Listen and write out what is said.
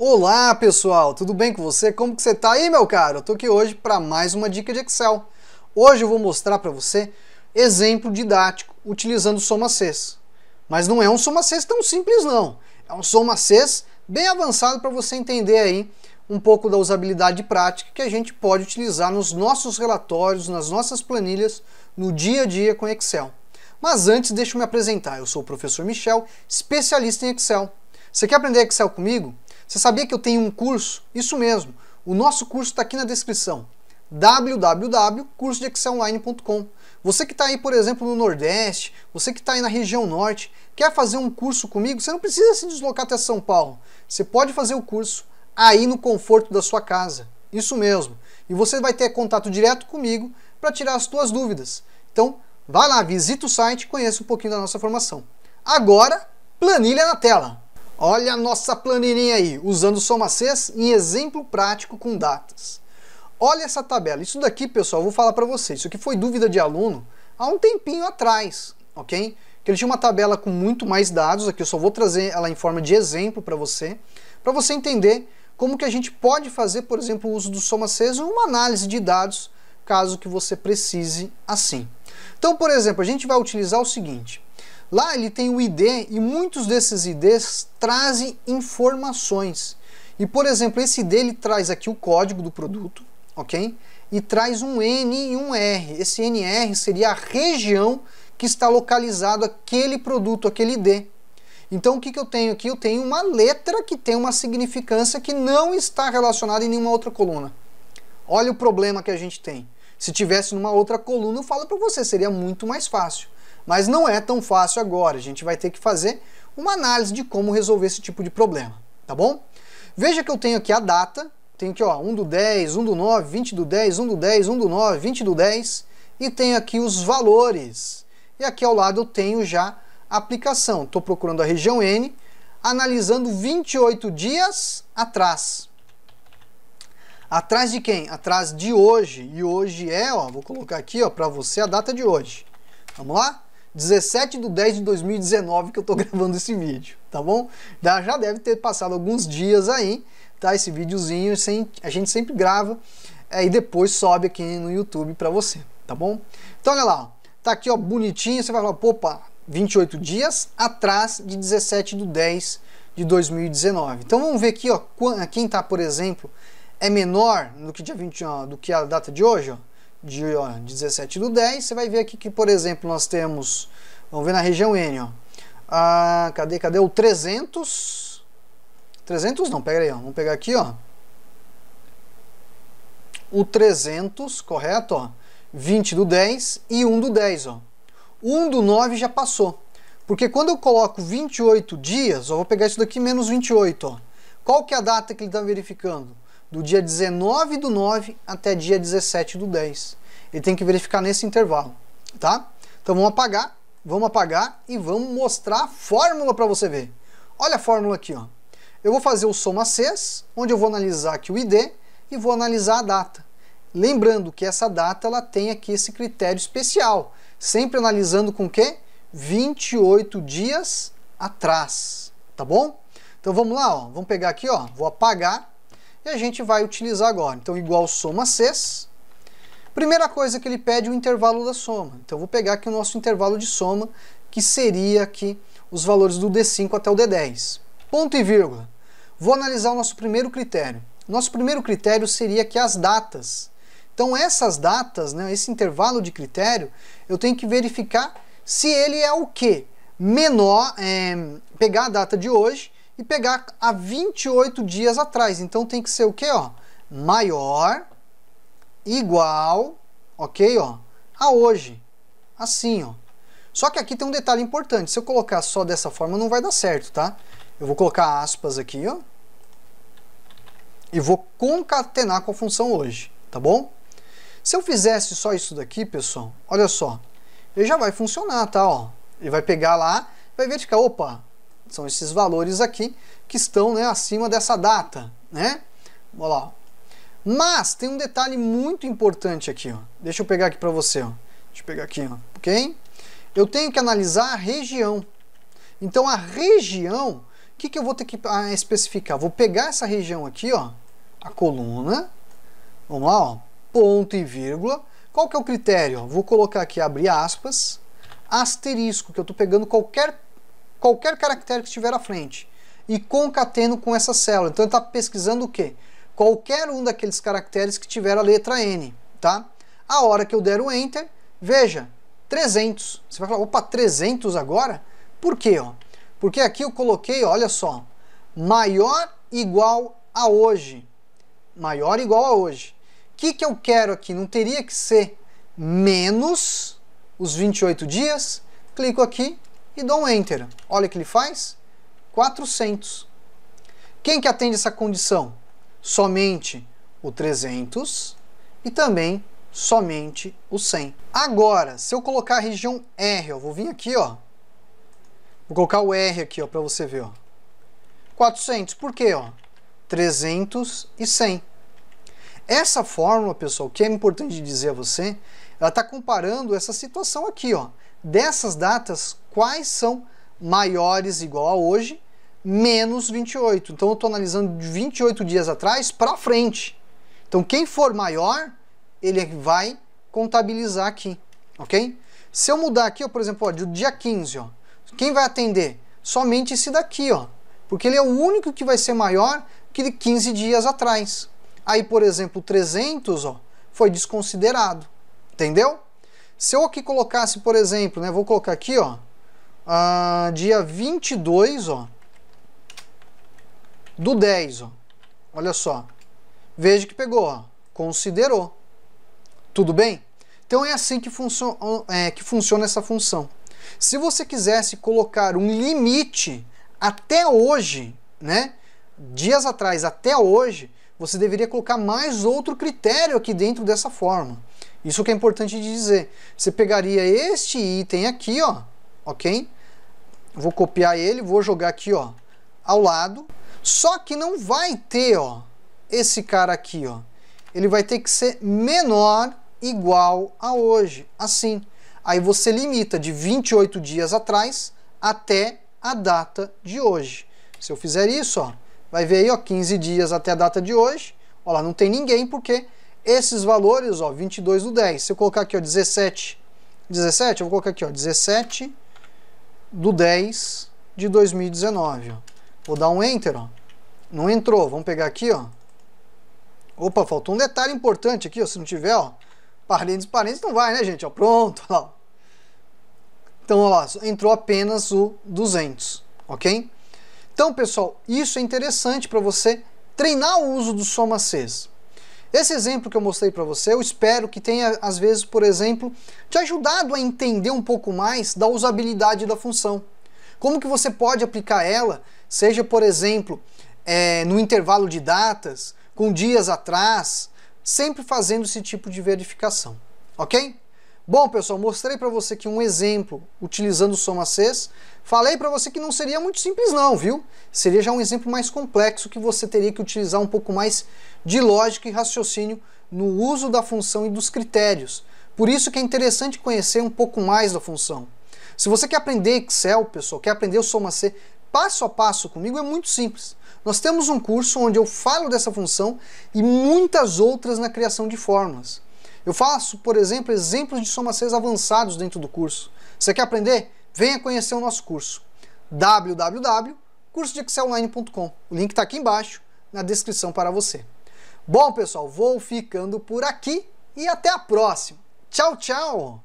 Olá pessoal, tudo bem com você? Como que você tá aí meu caro? Eu tô aqui hoje para mais uma dica de Excel. Hoje eu vou mostrar para você exemplo didático utilizando soma seis. Mas não é um soma seis tão simples não. É um soma seis bem avançado para você entender aí um pouco da usabilidade prática que a gente pode utilizar nos nossos relatórios, nas nossas planilhas, no dia a dia com Excel. Mas antes, deixa eu me apresentar. Eu sou o professor Michel, especialista em Excel. Você quer aprender Excel comigo? Você sabia que eu tenho um curso? Isso mesmo. O nosso curso está aqui na descrição www.cursodeexcelonline.com. Você que está aí, por exemplo, no Nordeste, você que está aí na região Norte, quer fazer um curso comigo, você não precisa se deslocar até São Paulo. Você pode fazer o curso aí no conforto da sua casa. Isso mesmo. E você vai ter contato direto comigo para tirar as suas dúvidas. Então, vá lá, visita o site, conheça um pouquinho da nossa formação. Agora, planilha na tela. Olha a nossa planilhinha aí, usando o Cs em exemplo prático com datas. Olha essa tabela. Isso daqui, pessoal, vou falar para vocês. Isso aqui foi dúvida de aluno há um tempinho atrás, ok? Que ele tinha uma tabela com muito mais dados. Aqui eu só vou trazer ela em forma de exemplo para você, para você entender como que a gente pode fazer, por exemplo, o uso do somacês ou uma análise de dados, caso que você precise assim. Então, por exemplo, a gente vai utilizar o seguinte. Lá ele tem o ID e muitos desses IDs trazem informações. E por exemplo, esse ID ele traz aqui o código do produto, ok? E traz um N e um R. Esse NR seria a região que está localizado aquele produto, aquele ID. Então o que, que eu tenho aqui? Eu tenho uma letra que tem uma significância que não está relacionada em nenhuma outra coluna. Olha o problema que a gente tem. Se tivesse numa outra coluna, eu falo para você, seria muito mais fácil. Mas não é tão fácil agora, a gente vai ter que fazer uma análise de como resolver esse tipo de problema, tá bom? Veja que eu tenho aqui a data, tenho aqui ó, 1 do 10, 1 do 9, 20 do 10, 1 do 10, 1 do 9, 20 do 10, e tenho aqui os valores. E aqui ao lado eu tenho já a aplicação, estou procurando a região N, analisando 28 dias atrás. Atrás de quem? Atrás de hoje. E hoje é, ó, vou colocar aqui ó, para você a data de hoje. Vamos lá? 17 de 10 de 2019 que eu tô gravando esse vídeo, tá bom? Já deve ter passado alguns dias aí, tá? Esse videozinho a gente sempre grava é, e depois sobe aqui no YouTube para você, tá bom? Então olha lá, tá aqui ó, bonitinho, você vai falar, opa, 28 dias atrás de 17 de 10 de 2019. Então vamos ver aqui, ó, quem tá, por exemplo, é menor do que, dia 20, do que a data de hoje, ó de ó, 17 do 10, você vai ver aqui que, por exemplo, nós temos, vamos ver na região N, ó, ah, cadê, cadê o 300? 300 não, pega aí, ó, vamos pegar aqui, ó, o 300, correto, ó, 20 do 10 e 1 do 10, ó, 1 do 9 já passou, porque quando eu coloco 28 dias, ó, vou pegar isso daqui menos 28, ó, qual que é a data que ele está verificando? do dia 19 do 9 até dia 17 do 10. Ele tem que verificar nesse intervalo, tá? Então vamos apagar, vamos apagar e vamos mostrar a fórmula para você ver. Olha a fórmula aqui, ó. Eu vou fazer o soma Cs, onde eu vou analisar aqui o ID e vou analisar a data. Lembrando que essa data ela tem aqui esse critério especial, sempre analisando com que 28 dias atrás, tá bom? Então vamos lá, ó, vamos pegar aqui, ó, vou apagar e a gente vai utilizar agora. Então, igual soma Cs. Primeira coisa que ele pede é o intervalo da soma. Então, vou pegar aqui o nosso intervalo de soma, que seria aqui os valores do D5 até o D10. Ponto e vírgula. Vou analisar o nosso primeiro critério. Nosso primeiro critério seria que as datas. Então, essas datas, né, esse intervalo de critério, eu tenho que verificar se ele é o que Menor, é, pegar a data de hoje e pegar há 28 dias atrás. Então tem que ser o que, ó? Maior, igual, ok, ó, a hoje. Assim, ó. Só que aqui tem um detalhe importante. Se eu colocar só dessa forma, não vai dar certo, tá? Eu vou colocar aspas aqui, ó. E vou concatenar com a função hoje, tá bom? Se eu fizesse só isso daqui, pessoal, olha só. Ele já vai funcionar, tá, ó. Ele vai pegar lá, vai verificar, opa, são esses valores aqui que estão né, acima dessa data, né? lá. Mas tem um detalhe muito importante aqui, ó. Deixa eu pegar aqui para você, ó. Deixa eu pegar aqui, ó. ok? Eu tenho que analisar a região. Então a região, o que, que eu vou ter que ah, especificar? Vou pegar essa região aqui, ó, a coluna, vamos lá, ó, ponto e vírgula. Qual que é o critério? Vou colocar aqui, abrir aspas, asterisco, que eu estou pegando qualquer qualquer caractere que estiver à frente e concateno com essa célula. Então ele está pesquisando o quê? Qualquer um daqueles caracteres que tiver a letra N, tá? A hora que eu der o Enter, veja, 300. Você vai falar, opa, 300 agora? Por quê? Ó? Porque aqui eu coloquei, olha só, maior igual a hoje. Maior igual a hoje. O que, que eu quero aqui? Não teria que ser menos os 28 dias? Clico aqui, e dou um Enter. Olha o que ele faz, 400. Quem que atende essa condição? Somente o 300 e também somente o 100. Agora, se eu colocar a região R, eu vou vir aqui, ó. Vou colocar o R aqui, ó, para você ver, ó. 400, por quê, ó? 300 e 100. Essa fórmula, pessoal, que é importante dizer a você, ela está comparando essa situação aqui, ó dessas datas, quais são maiores igual a hoje, menos 28. Então eu estou analisando de 28 dias atrás para frente. Então quem for maior, ele é vai contabilizar aqui, ok? Se eu mudar aqui, ó, por exemplo, ó, do dia 15, ó, quem vai atender? Somente esse daqui, ó, porque ele é o único que vai ser maior que de 15 dias atrás. Aí, por exemplo, 300 ó, foi desconsiderado, entendeu? Se eu aqui colocasse, por exemplo, né, vou colocar aqui, ó, uh, dia 22, ó, do 10, ó, olha só, veja que pegou, ó, considerou, tudo bem? Então é assim que, funcio é, que funciona essa função. Se você quisesse colocar um limite até hoje, né, dias atrás até hoje, você deveria colocar mais outro critério aqui dentro dessa forma. Isso que é importante dizer. Você pegaria este item aqui, ó, ok? Vou copiar ele, vou jogar aqui, ó, ao lado. Só que não vai ter, ó, esse cara aqui, ó. Ele vai ter que ser menor igual a hoje, assim. Aí você limita de 28 dias atrás até a data de hoje. Se eu fizer isso, ó, vai ver aí, ó, 15 dias até a data de hoje. Ó lá, não tem ninguém porque esses valores, ó, 22 do 10. Se eu colocar aqui, ó, 17, 17, eu vou colocar aqui, ó, 17 do 10 de 2019, ó. Vou dar um Enter, ó. Não entrou, vamos pegar aqui, ó. Opa, faltou um detalhe importante aqui, ó, se não tiver, ó, parênteses, parênteses, não vai, né, gente? Ó, pronto, ó. Então, ó entrou apenas o 200, ok? Então, pessoal, isso é interessante para você treinar o uso do soma Cs. Esse exemplo que eu mostrei para você, eu espero que tenha, às vezes, por exemplo, te ajudado a entender um pouco mais da usabilidade da função. Como que você pode aplicar ela, seja, por exemplo, é, no intervalo de datas, com dias atrás, sempre fazendo esse tipo de verificação, ok? Bom, pessoal, mostrei para você aqui um exemplo utilizando soma Cs. Falei para você que não seria muito simples não, viu? Seria já um exemplo mais complexo que você teria que utilizar um pouco mais de lógica e raciocínio no uso da função e dos critérios. Por isso que é interessante conhecer um pouco mais da função. Se você quer aprender Excel, pessoal, quer aprender o soma C passo a passo comigo, é muito simples. Nós temos um curso onde eu falo dessa função e muitas outras na criação de fórmulas. Eu faço, por exemplo, exemplos de soma 6 avançados dentro do curso. Você quer aprender? Venha conhecer o nosso curso www.cursodeexcelonline.com. O link está aqui embaixo na descrição para você. Bom, pessoal, vou ficando por aqui e até a próxima. Tchau, tchau!